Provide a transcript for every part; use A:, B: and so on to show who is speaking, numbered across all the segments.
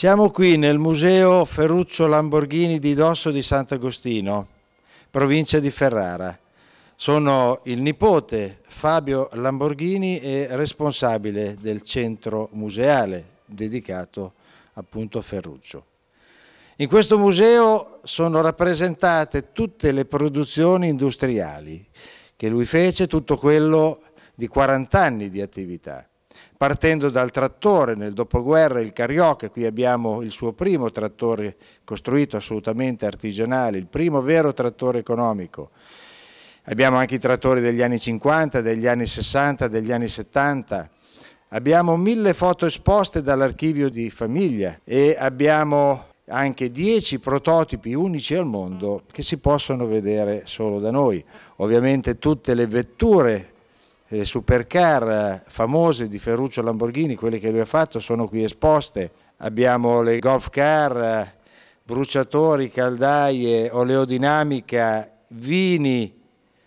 A: Siamo qui nel Museo Ferruccio Lamborghini di Dosso di Sant'Agostino, provincia di Ferrara. Sono il nipote Fabio Lamborghini e responsabile del centro museale dedicato appunto a Ferruccio. In questo museo sono rappresentate tutte le produzioni industriali che lui fece, tutto quello di 40 anni di attività partendo dal trattore, nel dopoguerra il Carioca, qui abbiamo il suo primo trattore costruito assolutamente artigianale, il primo vero trattore economico. Abbiamo anche i trattori degli anni 50, degli anni 60, degli anni 70. Abbiamo mille foto esposte dall'archivio di famiglia e abbiamo anche dieci prototipi unici al mondo che si possono vedere solo da noi. Ovviamente tutte le vetture le eh, supercar famose di Ferruccio Lamborghini, quelle che lui ha fatto, sono qui esposte. Abbiamo le golf car, bruciatori, caldaie, oleodinamica, vini,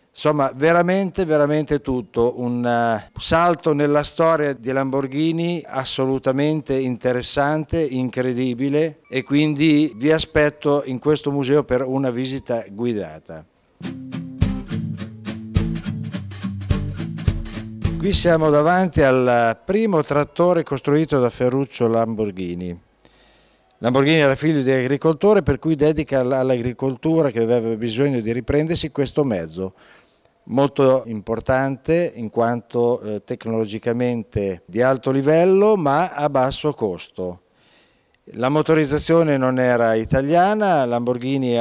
A: insomma veramente, veramente tutto. Un eh, salto nella storia di Lamborghini assolutamente interessante, incredibile e quindi vi aspetto in questo museo per una visita guidata. Qui siamo davanti al primo trattore costruito da Ferruccio Lamborghini. Lamborghini era figlio di agricoltore per cui dedica all'agricoltura che aveva bisogno di riprendersi questo mezzo molto importante in quanto eh, tecnologicamente di alto livello ma a basso costo. La motorizzazione non era italiana, Lamborghini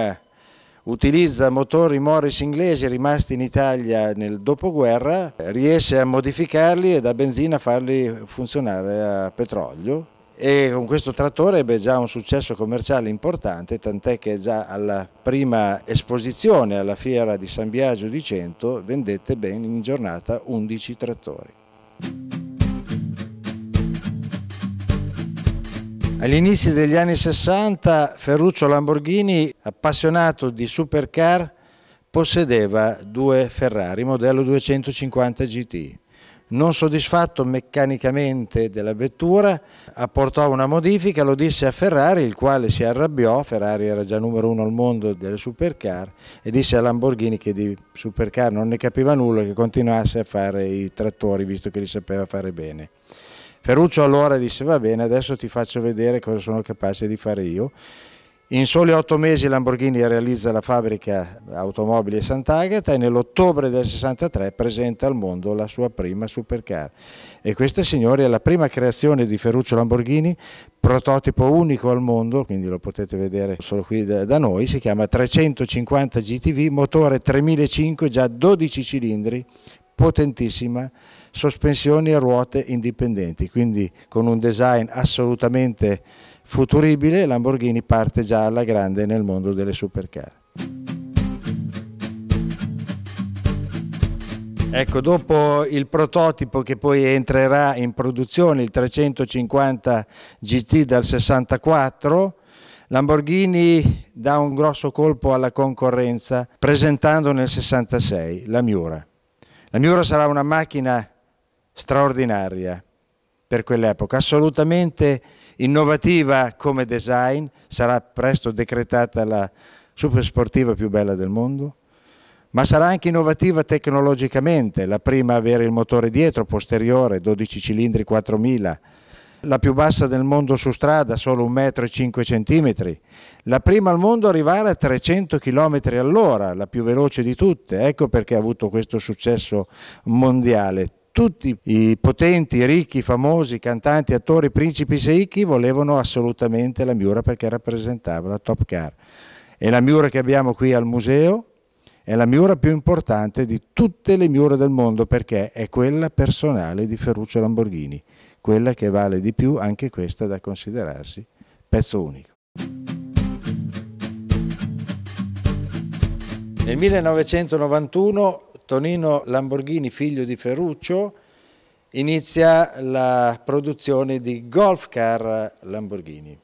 A: utilizza motori Morris inglesi rimasti in Italia nel dopoguerra, riesce a modificarli e da benzina farli funzionare a petrolio e con questo trattore ebbe già un successo commerciale importante, tant'è che già alla prima esposizione alla fiera di San Biagio di Cento vendette ben in giornata 11 trattori. All'inizio degli anni 60 Ferruccio Lamborghini, appassionato di supercar, possedeva due Ferrari modello 250 GT. Non soddisfatto meccanicamente della vettura, apportò una modifica, lo disse a Ferrari, il quale si arrabbiò, Ferrari era già numero uno al mondo delle supercar, e disse a Lamborghini che di supercar non ne capiva nulla, e che continuasse a fare i trattori, visto che li sapeva fare bene. Ferruccio allora disse va bene, adesso ti faccio vedere cosa sono capace di fare io. In soli otto mesi Lamborghini realizza la fabbrica automobili Sant'Agata e nell'ottobre del 63 presenta al mondo la sua prima supercar. E questa signori è la prima creazione di Ferruccio Lamborghini, prototipo unico al mondo, quindi lo potete vedere solo qui da, noi, si chiama 350 GTV, motore 3005, già 12 cilindri, potentissima sospensioni a ruote indipendenti, quindi con un design assolutamente futuribile Lamborghini parte già alla grande nel mondo delle supercar. Ecco, dopo il prototipo che poi entrerà in produzione, il 350 GT dal 64, Lamborghini dà un grosso colpo alla concorrenza presentando nel 66 la Miura. La Miura sarà una macchina straordinaria per quell'epoca, assolutamente innovativa come design, sarà presto decretata la supersportiva più bella del mondo, ma sarà anche innovativa tecnologicamente, la prima a avere il motore dietro, posteriore, 12 cilindri 4000, la più bassa del mondo su strada, solo 1,5 m, la prima al mondo a arrivare a 300 km all'ora, la più veloce di tutte, ecco perché ha avuto questo successo mondiale, tutti i potenti, ricchi, famosi, cantanti, attori, principi seicchi volevano assolutamente la Miura perché rappresentava la Top Car. E la Miura che abbiamo qui al museo è la Miura più importante di tutte le Miura del mondo perché è quella personale di Ferruccio Lamborghini, quella che vale di più, anche questa da considerarsi pezzo unico. Nel 1991 Tonino Lamborghini, figlio di Ferruccio, inizia la produzione di golf car Lamborghini.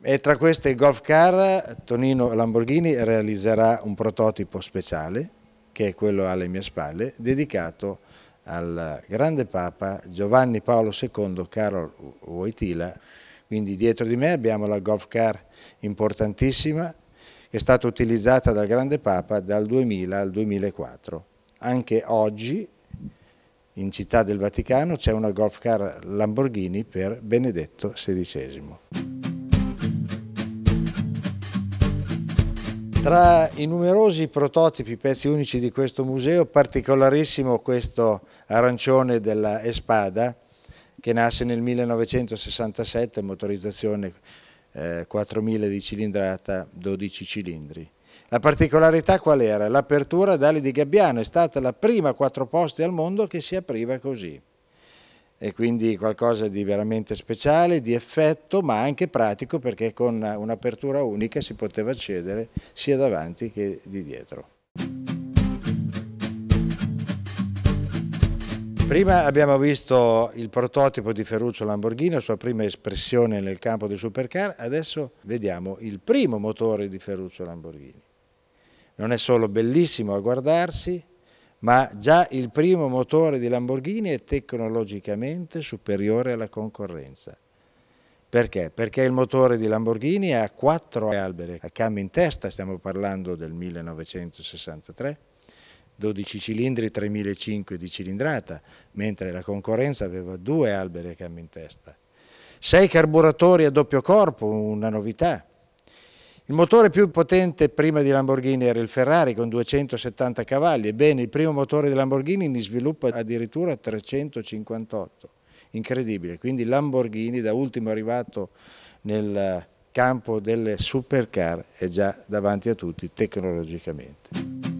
A: E tra queste golf car Tonino Lamborghini realizzerà un prototipo speciale, che è quello alle mie spalle, dedicato al grande Papa Giovanni Paolo II Carol Wojtyla. Quindi dietro di me abbiamo la golf car importantissima è stata utilizzata dal Grande Papa dal 2000 al 2004. Anche oggi in città del Vaticano c'è una golf car Lamborghini per Benedetto XVI. Tra i numerosi prototipi, pezzi unici di questo museo, particolarissimo questo arancione della Espada che nasce nel 1967, motorizzazione 4000 eh, di cilindrata, 12 cilindri. La particolarità qual era? L'apertura d'ali di Gabbiano è stata la prima quattro posti al mondo che si apriva così e quindi qualcosa di veramente speciale, di effetto ma anche pratico perché con un'apertura unica si poteva accedere sia davanti che di dietro. Prima abbiamo visto il prototipo di Ferruccio Lamborghini, la sua prima espressione nel campo dei supercar, adesso vediamo il primo motore di Ferruccio Lamborghini. Non è solo bellissimo a guardarsi, ma già il primo motore di Lamborghini è tecnologicamente superiore alla concorrenza. Perché? Perché il motore di Lamborghini ha quattro alberi a cam in testa, stiamo parlando del 1963, 12 cilindri, 3.500 di cilindrata, mentre la concorrenza aveva due alberi a cam in testa. Sei carburatori a doppio corpo, una novità. Il motore più potente prima di Lamborghini era il Ferrari con 270 cavalli, ebbene il primo motore di Lamborghini ne sviluppa addirittura 358, incredibile, quindi Lamborghini da ultimo arrivato nel campo delle supercar è già davanti a tutti tecnologicamente.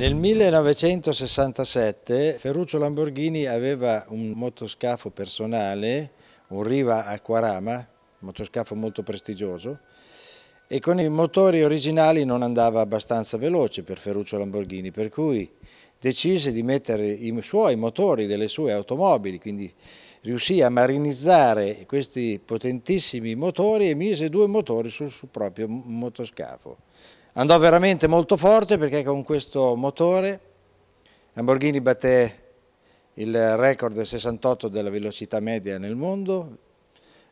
A: Nel 1967 Ferruccio Lamborghini aveva un motoscafo personale, un Riva Aquarama, un motoscafo molto prestigioso, e con i motori originali non andava abbastanza veloce per Ferruccio Lamborghini, per cui decise di mettere i suoi motori delle sue automobili, quindi riuscì a marinizzare questi potentissimi motori e mise due motori sul suo proprio motoscafo andò veramente molto forte perché con questo motore Lamborghini batté il record del 68 della velocità media nel mondo,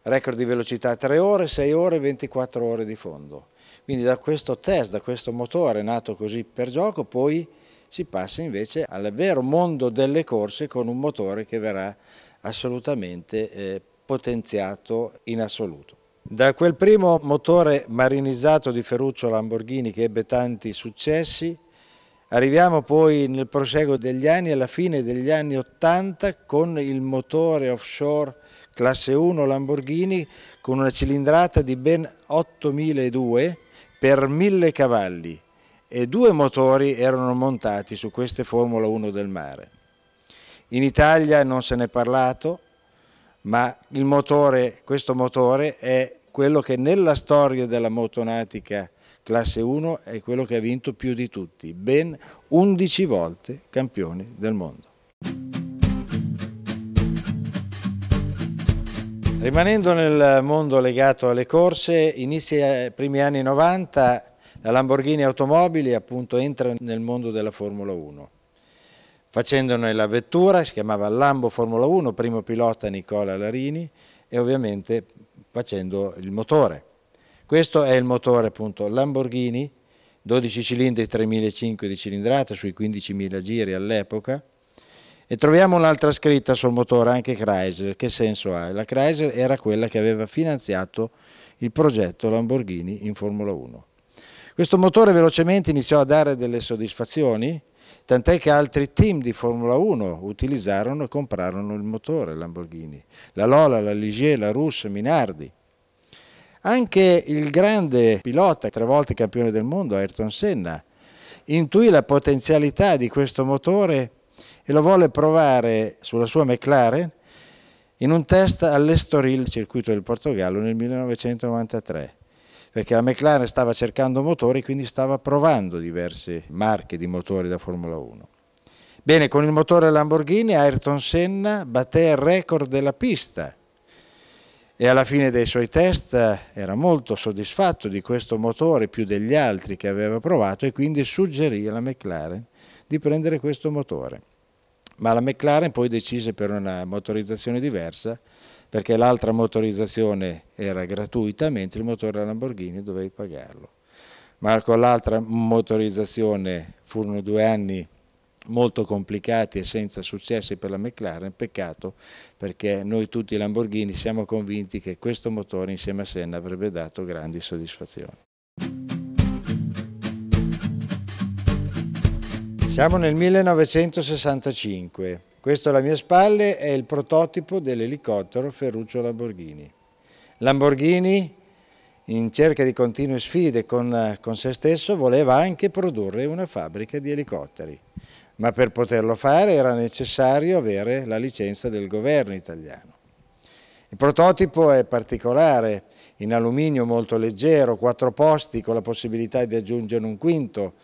A: record di velocità 3 ore, 6 ore e 24 ore di fondo. Quindi da questo test, da questo motore nato così per gioco, poi si passa invece al vero mondo delle corse con un motore che verrà assolutamente eh, potenziato in assoluto. Da quel primo motore marinizzato di Ferruccio Lamborghini che ebbe tanti successi, arriviamo poi nel proseguo degli anni, alla fine degli anni 80, con il motore offshore classe 1 Lamborghini con una cilindrata di ben 8002 per 1000 cavalli e due motori erano montati su queste Formula 1 del mare. In Italia non se n'è parlato, ma il motore, questo motore è quello che nella storia della motonatica classe 1 è quello che ha vinto più di tutti, ben 11 volte campioni del mondo. Rimanendo nel mondo legato alle corse, inizia i primi anni 90 la Lamborghini Automobili appunto entra nel mondo della Formula 1 facendone la vettura, si chiamava Lambo Formula 1, primo pilota Nicola Larini e ovviamente facendo il motore. Questo è il motore appunto Lamborghini, 12 cilindri, 3.500 di cilindrata sui 15.000 giri all'epoca. E troviamo un'altra scritta sul motore, anche Chrysler, che senso ha? La Chrysler era quella che aveva finanziato il progetto Lamborghini in Formula 1. Questo motore velocemente iniziò a dare delle soddisfazioni, tant'è che altri team di Formula 1 utilizzarono e comprarono il motore Lamborghini, la Lola, la Ligier, la Russo, Minardi. Anche il grande pilota, tre volte campione del mondo, Ayrton Senna, intuì la potenzialità di questo motore e lo volle provare sulla sua McLaren in un test all'Estoril, circuito del Portogallo, nel 1993 perché la McLaren stava cercando motori, quindi stava provando diverse marche di motori da Formula 1. Bene, con il motore Lamborghini Ayrton Senna batté il record della pista e alla fine dei suoi test era molto soddisfatto di questo motore più degli altri che aveva provato e quindi suggerì alla McLaren di prendere questo motore. Ma la McLaren poi decise per una motorizzazione diversa perché l'altra motorizzazione era gratuita, mentre il motore Lamborghini dovevi pagarlo. Ma con l'altra motorizzazione furono due anni molto complicati e senza successi per la McLaren, peccato perché noi tutti Lamborghini siamo convinti che questo motore insieme a Senna avrebbe dato grandi soddisfazioni. Siamo nel 1965, questo alle mie spalle è il prototipo dell'elicottero Ferruccio Lamborghini. Lamborghini, in cerca di continue sfide con, con se stesso, voleva anche produrre una fabbrica di elicotteri, ma per poterlo fare era necessario avere la licenza del governo italiano. Il prototipo è particolare, in alluminio molto leggero, quattro posti con la possibilità di aggiungere un quinto,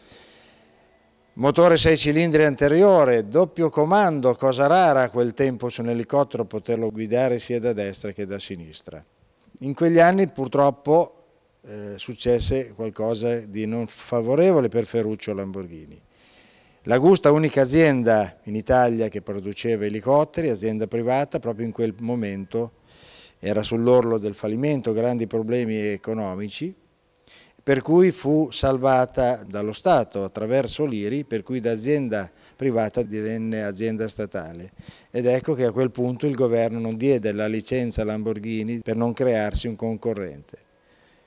A: motore 6 cilindri anteriore, doppio comando, cosa rara a quel tempo su un elicottero poterlo guidare sia da destra che da sinistra. In quegli anni purtroppo eh, successe qualcosa di non favorevole per Ferruccio Lamborghini. La Gusta, unica azienda in Italia che produceva elicotteri, azienda privata, proprio in quel momento era sull'orlo del fallimento, grandi problemi economici, per cui fu salvata dallo Stato attraverso l'IRI, per cui da azienda privata divenne azienda statale. Ed ecco che a quel punto il governo non diede la licenza a Lamborghini per non crearsi un concorrente.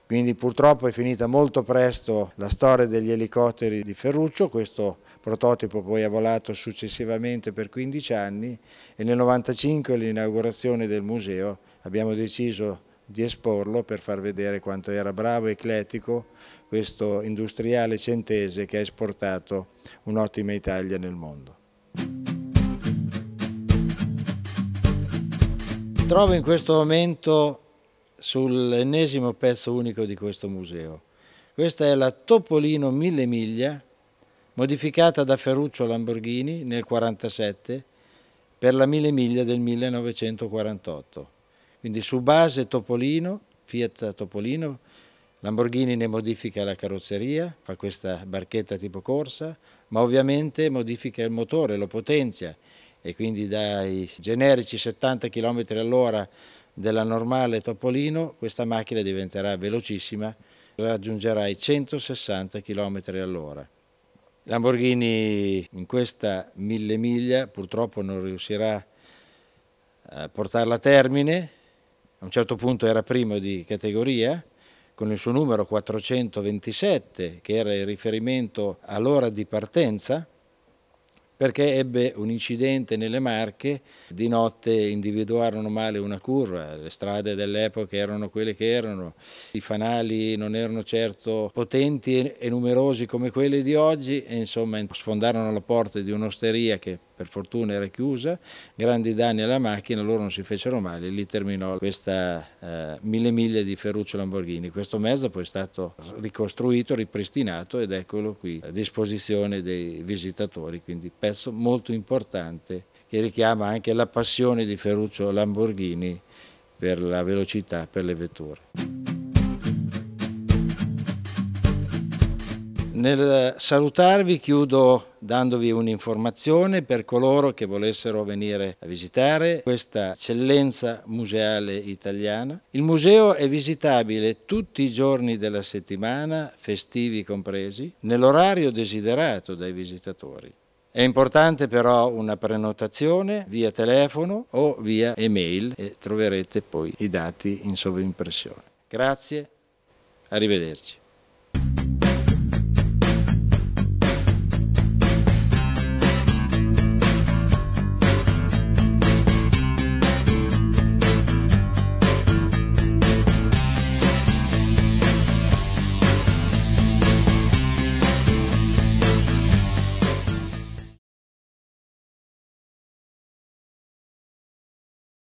A: Quindi purtroppo è finita molto presto la storia degli elicotteri di Ferruccio, questo prototipo poi ha volato successivamente per 15 anni e nel 1995 l'inaugurazione del museo abbiamo deciso di esporlo per far vedere quanto era bravo e eclettico questo industriale centese che ha esportato un'ottima Italia nel mondo. Trovo in questo momento sull'ennesimo pezzo unico di questo museo. Questa è la Topolino Mille Miglia, modificata da Ferruccio Lamborghini nel 1947 per la Mille Miglia del 1948. Quindi su base Topolino, Fiat Topolino, Lamborghini ne modifica la carrozzeria, fa questa barchetta tipo corsa, ma ovviamente modifica il motore, lo potenzia e quindi dai generici 70 km all'ora della normale Topolino questa macchina diventerà velocissima, raggiungerà i 160 km all'ora. Lamborghini in questa mille miglia purtroppo non riuscirà a portarla a termine a un certo punto era primo di categoria, con il suo numero 427, che era il riferimento all'ora di partenza, perché ebbe un incidente nelle Marche, di notte individuarono male una curva, le strade dell'epoca erano quelle che erano, i fanali non erano certo potenti e numerosi come quelli di oggi e insomma sfondarono la porta di un'osteria che per fortuna era chiusa, grandi danni alla macchina, loro non si fecero male, lì terminò questa eh, mille miglia di Ferruccio Lamborghini. Questo mezzo poi è stato ricostruito, ripristinato ed eccolo qui a disposizione dei visitatori, quindi pezzo molto importante che richiama anche la passione di Ferruccio Lamborghini per la velocità, per le vetture. Nel salutarvi chiudo dandovi un'informazione per coloro che volessero venire a visitare questa eccellenza museale italiana. Il museo è visitabile tutti i giorni della settimana, festivi compresi, nell'orario desiderato dai visitatori. È importante però una prenotazione via telefono o via email e troverete poi i dati in sovrimpressione. Grazie, arrivederci.